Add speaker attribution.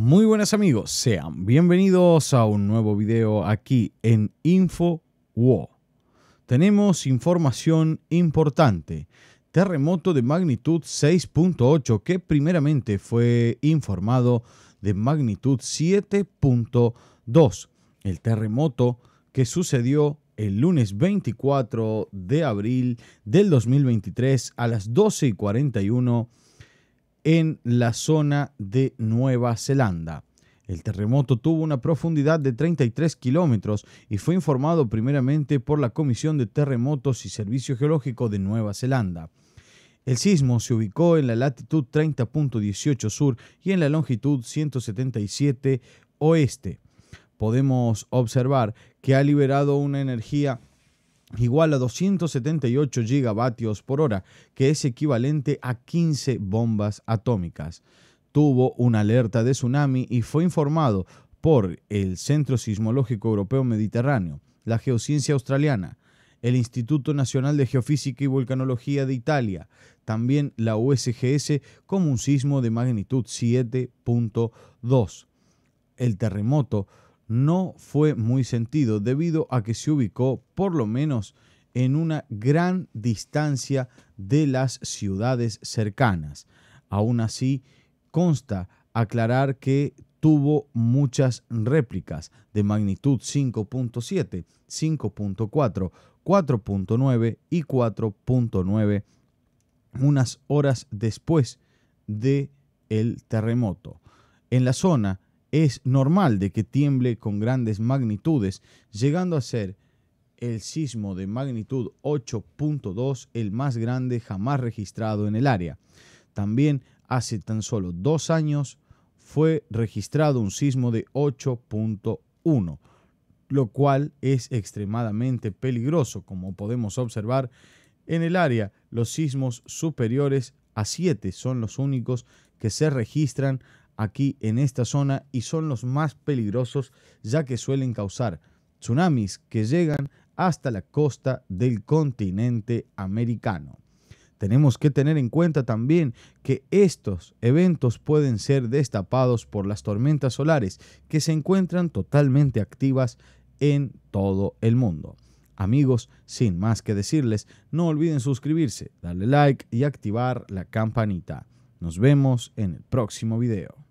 Speaker 1: Muy buenas amigos, sean bienvenidos a un nuevo video aquí en InfoWo. Tenemos información importante. Terremoto de magnitud 6.8 que primeramente fue informado de magnitud 7.2. El terremoto que sucedió el lunes 24 de abril del 2023 a las 12.41 y en la zona de Nueva Zelanda. El terremoto tuvo una profundidad de 33 kilómetros y fue informado primeramente por la Comisión de Terremotos y Servicio Geológico de Nueva Zelanda. El sismo se ubicó en la latitud 30.18 sur y en la longitud 177 oeste. Podemos observar que ha liberado una energía igual a 278 gigavatios por hora, que es equivalente a 15 bombas atómicas. Tuvo una alerta de tsunami y fue informado por el Centro Sismológico Europeo Mediterráneo, la Geociencia Australiana, el Instituto Nacional de Geofísica y Volcanología de Italia, también la USGS, como un sismo de magnitud 7.2. El terremoto no fue muy sentido debido a que se ubicó por lo menos en una gran distancia de las ciudades cercanas. Aún así, consta aclarar que tuvo muchas réplicas de magnitud 5.7, 5.4, 4.9 y 4.9 unas horas después de el terremoto. En la zona es normal de que tiemble con grandes magnitudes, llegando a ser el sismo de magnitud 8.2 el más grande jamás registrado en el área. También hace tan solo dos años fue registrado un sismo de 8.1, lo cual es extremadamente peligroso, como podemos observar en el área. Los sismos superiores a 7 son los únicos que se registran aquí en esta zona y son los más peligrosos ya que suelen causar tsunamis que llegan hasta la costa del continente americano. Tenemos que tener en cuenta también que estos eventos pueden ser destapados por las tormentas solares que se encuentran totalmente activas en todo el mundo. Amigos, sin más que decirles, no olviden suscribirse, darle like y activar la campanita. Nos vemos en el próximo video.